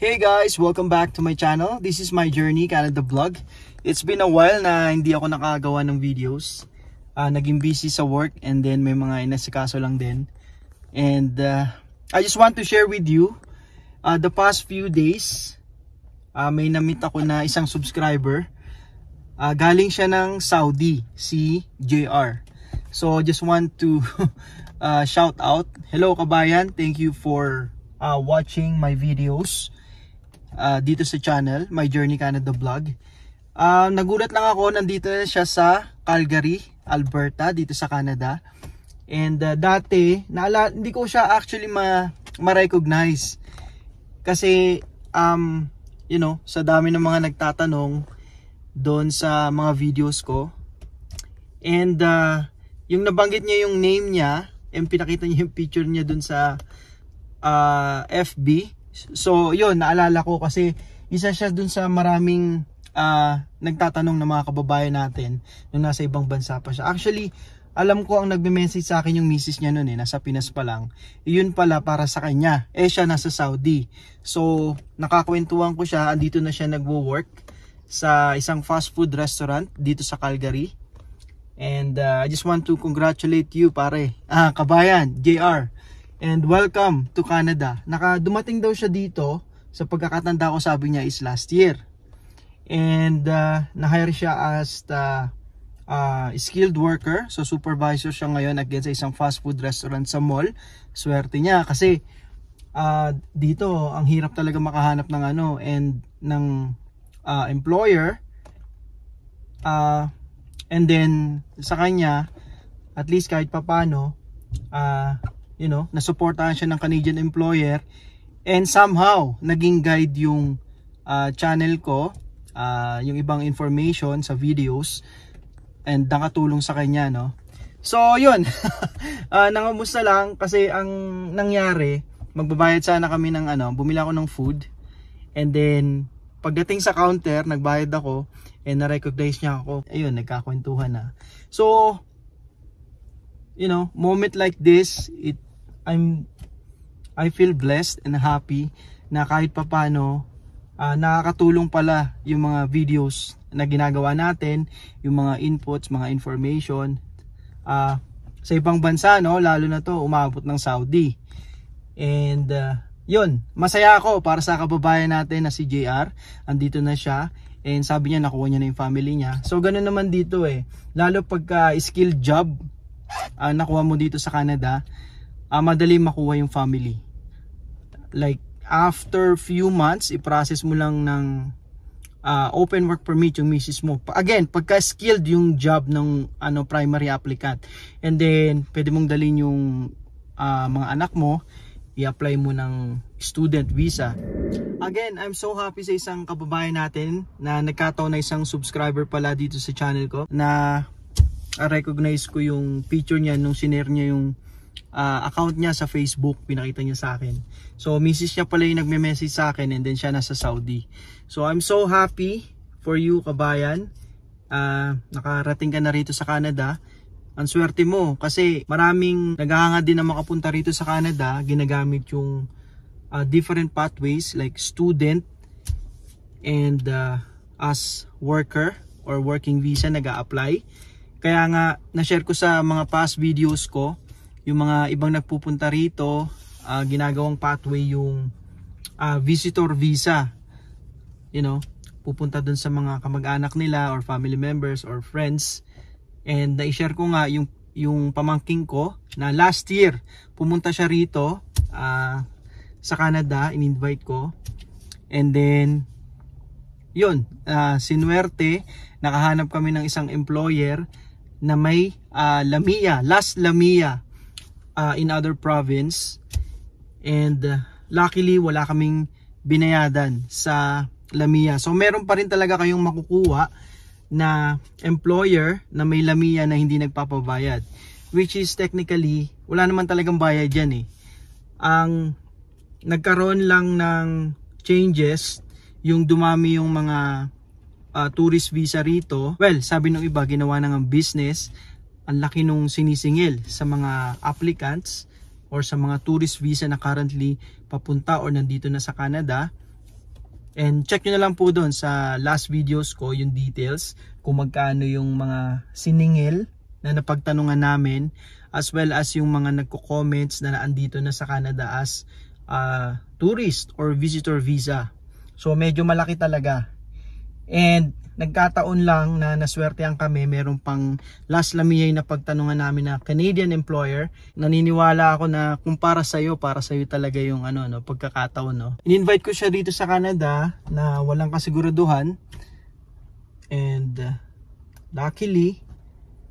Hey guys! Welcome back to my channel. This is my journey, Canada Vlog. It's been a while na hindi ako nakagawa ng videos. Uh, naging busy sa work and then may mga inasikaso lang din. And uh, I just want to share with you uh, the past few days uh, may namit ako na isang subscriber. Uh, galing siya ng Saudi, si JR. So just want to uh, shout out. Hello kabayan, thank you for uh, watching my videos uh, dito sa channel, My Journey Canada Vlog. Uh, nagulat lang ako, nandito na siya sa Calgary, Alberta, dito sa Canada. And uh, dati, naala, hindi ko siya actually ma, ma-recognize. Kasi, um, you know, sa dami ng mga nagtatanong doon sa mga videos ko. And uh, yung nabanggit niya yung name niya, yung pinakita niya yung picture niya doon sa uh, FB, So, yun, naalala ko kasi isa siya dun sa maraming uh, nagtatanong ng mga kababayan natin nung nasa ibang bansa pa siya. Actually, alam ko ang nagme-message sa akin yung misis niya noon eh, nasa Pinas pa lang. Yun pala para sa kanya. Eh siya nasa Saudi. So, nakakwentuhan ko siya, andito na siya nagwo-work sa isang fast food restaurant dito sa Calgary. And uh, I just want to congratulate you pare. Ah, kabayan, JR and welcome to Canada. Nakadumating daw siya dito sa pagkakatanda ko sabi niya is last year. And uh, na-hire siya as the uh, skilled worker. So supervisor siya ngayon again sa isang fast food restaurant sa mall. Swerte niya kasi uh, dito ang hirap talaga makahanap ng ano and ng uh, employer. Uh, and then sa kanya at least kahit papano uh, you know, nasuportahan siya ng Canadian employer and somehow naging guide yung uh, channel ko, uh, yung ibang information sa videos and nakatulong sa kanya, no. So, yun. uh, ah, nangamusta lang kasi ang nangyari, magbabayad sana kami ng ano, bumili ako ng food and then pagdating sa counter, nagbayad ako and na-recognize niya ako. Ayun, nagkakwentuhan na. So, you know, moment like this, it I'm I feel blessed and happy na kahit papano uh, nakakatulong pala yung mga videos na ginagawa natin, yung mga inputs, mga information uh, sa ibang bansa no, lalo na to umabot ng Saudi. And uh, yun, masaya ako para sa kababayan natin na si JR. Andito na siya and sabi niya nakuha niya na yung family niya. So ganun naman dito eh. Lalo pagka uh, skilled job uh, nakuha mo dito sa Canada, uh, madali makuha yung family. Like after few months, i-process mo lang ng uh, open work permit yung misis mo. Again, pagka-skilled yung job ng ano primary applicant. And then, pwede mong dalhin yung uh, mga anak mo, i-apply mo ng student visa. Again, I'm so happy sa isang kababayan natin na nagkataon na isang subscriber pala dito sa channel ko na recognize ko yung picture niya nung sinare niya yung uh, account niya sa Facebook, pinakita niya sa akin. So, misis niya pala yung nagme-message sa akin and then siya nasa Saudi. So, I'm so happy for you, kabayan. Uh, nakarating ka na rito sa Canada. Ang swerte mo kasi maraming naghahangad din na makapunta rito sa Canada. Ginagamit yung uh, different pathways like student and uh, as worker or working visa nag a apply Kaya nga, na-share ko sa mga past videos ko yung mga ibang nagpupunta rito, uh, ginagawang pathway yung uh, visitor visa. You know, pupunta dun sa mga kamag-anak nila or family members or friends. And na-share ko nga yung yung pamangking ko na last year pumunta siya rito uh, sa Canada, in-invite ko. And then yun, uh, sinuwerte, nakahanap kami ng isang employer na may uh, Lamia, last Lamia uh, in other province and uh, luckily wala kaming binayadan sa Lamia. So meron pa rin talaga kayong makukuha na employer na may Lamia na hindi nagpapabayad. Which is technically, wala naman talagang bayad yan eh. Ang nagkaroon lang ng changes, yung dumami yung mga uh, tourist visa rito. Well, sabi ng iba, ginawa na ng business ang laki nung sinisingil sa mga applicants or sa mga tourist visa na currently papunta or nandito na sa Canada. And check nyo na lang po doon sa last videos ko yung details kung magkano yung mga siningil na napagtanungan namin as well as yung mga nagko-comments na naandito na sa Canada as uh, tourist or visitor visa. So medyo malaki talaga And nagkataon lang na naswerte ang kami, meron pang last lamiyay na pagtanungan namin na Canadian employer. Naniniwala ako na kung para sa iyo, para sa iyo talaga yung ano no, pagkakataon no. In-invite ko siya dito sa Canada na walang kasiguraduhan. And uh, luckily,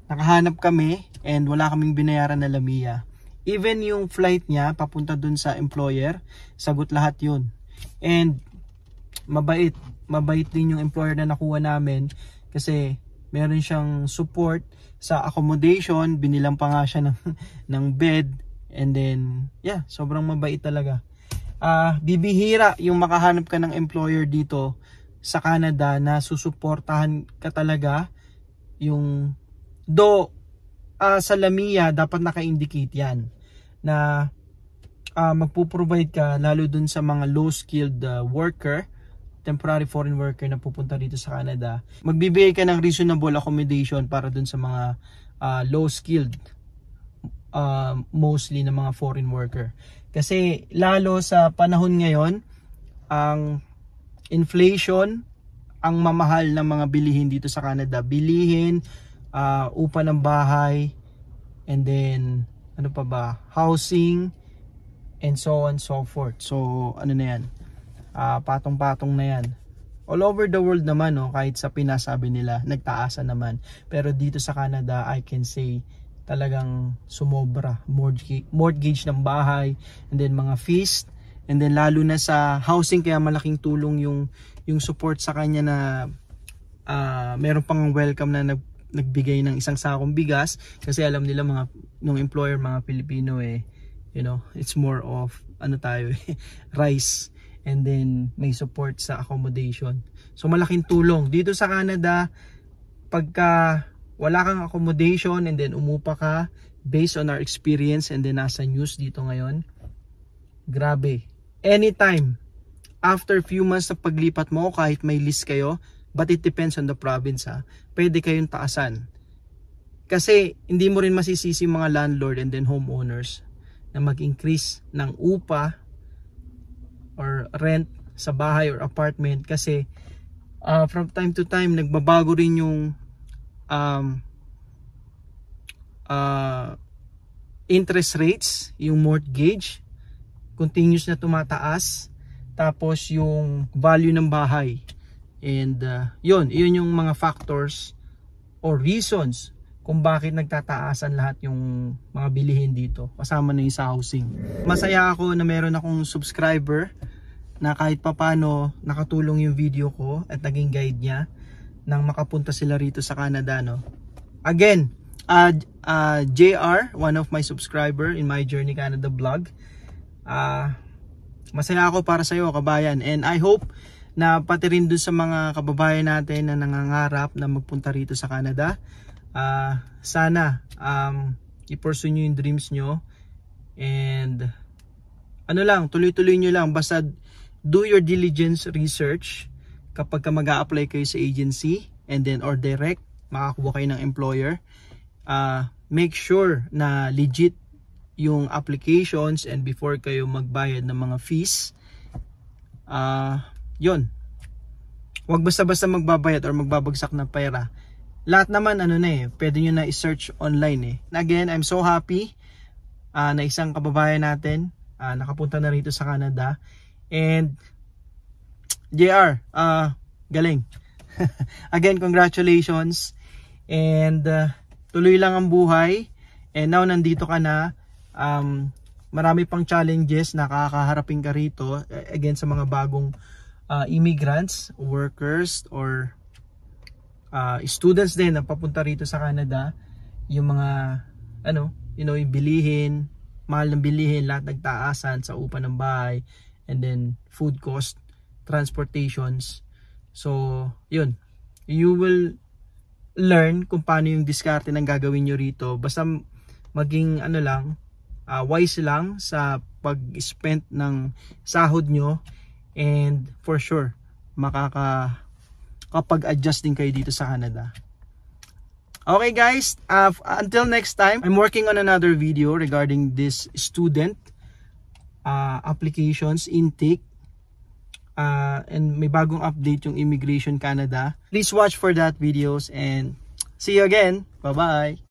nakahanap kami and wala kaming binayaran na lamiya. Even yung flight niya papunta dun sa employer, sagot lahat yun. And mabait mabait din yung employer na nakuha namin kasi meron siyang support sa accommodation, binilang pa nga siya ng, ng bed and then yeah, sobrang mabait talaga. Uh, bibihira yung makahanap ka ng employer dito sa Canada na susuportahan ka talaga yung do uh, ah, sa Lamia dapat naka-indicate yan na uh, magpo-provide ka lalo dun sa mga low skilled uh, worker temporary foreign worker na pupunta dito sa Canada, magbibigay ka ng reasonable accommodation para dun sa mga uh, ah, low-skilled uh, ah, mostly na mga foreign worker. Kasi lalo sa panahon ngayon, ang inflation, ang mamahal ng mga bilihin dito sa Canada. Bilihin, uh, upa ng bahay, and then ano pa ba, housing, and so on and so forth. So ano na yan uh, patong-patong na yan all over the world naman no oh, kahit sa Pinas sabi nila nagtaasa naman pero dito sa Canada I can say talagang sumobra mortgage, mortgage ng bahay and then mga fees and then lalo na sa housing kaya malaking tulong yung yung support sa kanya na uh, meron pang welcome na nag, nagbigay ng isang sakong bigas kasi alam nila mga nung employer mga Pilipino eh you know it's more of ano tayo rice and then may support sa accommodation. So malaking tulong. Dito sa Canada, pagka wala kang accommodation and then umupa ka based on our experience and then nasa news dito ngayon, grabe. Anytime, after few months sa paglipat mo kahit may list kayo, but it depends on the province ha, pwede kayong taasan. Kasi hindi mo rin masisisi mga landlord and then homeowners na mag-increase ng upa or rent sa bahay or apartment kasi uh, from time to time nagbabago rin yung um, uh, interest rates, yung mortgage continuous na tumataas tapos yung value ng bahay and uh, yun, yun yung mga factors or reasons kung bakit nagtataasan lahat yung mga bilihin dito kasama na yung sa housing. Masaya ako na meron akong subscriber na kahit papano nakatulong yung video ko at naging guide niya nang makapunta sila rito sa Canada no. Again, uh, uh, JR, one of my subscriber in my Journey Canada vlog. Uh, masaya ako para sa iyo kabayan and I hope na pati rin dun sa mga kababayan natin na nangangarap na magpunta rito sa Canada uh, sana um, i-pursue nyo yung dreams nyo and ano lang, tuloy-tuloy nyo lang basta do your diligence research kapag ka mag apply kayo sa agency and then or direct makakuha kayo ng employer uh, make sure na legit yung applications and before kayo magbayad ng mga fees uh, ah, yon wag basta-basta magbabayad or magbabagsak ng pera lahat naman ano na eh, pwede nyo na i-search online eh. And again, I'm so happy uh, na isang kababayan natin uh, nakapunta na rito sa Canada. And JR, uh, ah, galing. again, congratulations. And uh, tuloy lang ang buhay. And now nandito ka na. Um, marami pang challenges na kakaharapin ka rito. Again, sa mga bagong uh, immigrants, workers, or uh, students din na papunta rito sa Canada yung mga ano you know yung bilihin mahal ng bilihin lahat nagtaasan sa upa ng bahay and then food cost transportations so yun you will learn kung paano yung diskarte ng gagawin nyo rito basta maging ano lang uh, wise lang sa pag-spend ng sahod nyo and for sure makaka kapag adjust din kayo dito sa Canada. Okay guys, uh, until next time, I'm working on another video regarding this student uh, applications intake uh, and may bagong update yung Immigration Canada. Please watch for that videos and see you again. Bye-bye!